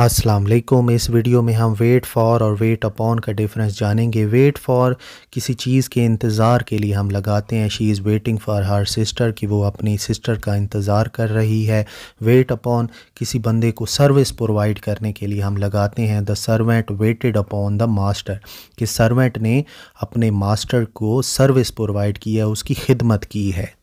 अस्सलाम वालेकुम इस वीडियो में हम वेट फॉर और वेट अपॉन का डिफरेंस जानेंगे वेट फॉर किसी चीज़ के इंतज़ार के लिए हम लगाते हैं she is waiting for her sister कि वो अपनी सिस्टर का इंतज़ार कर रही है वेट अपॉन किसी बंदे को सर्विस प्रोवाइड करने के लिए हम लगाते हैं the servant waited upon the master कि सर्वेंट ने अपने मास्टर को सर्विस प्रोवाइड की है उसकी खिदमत की है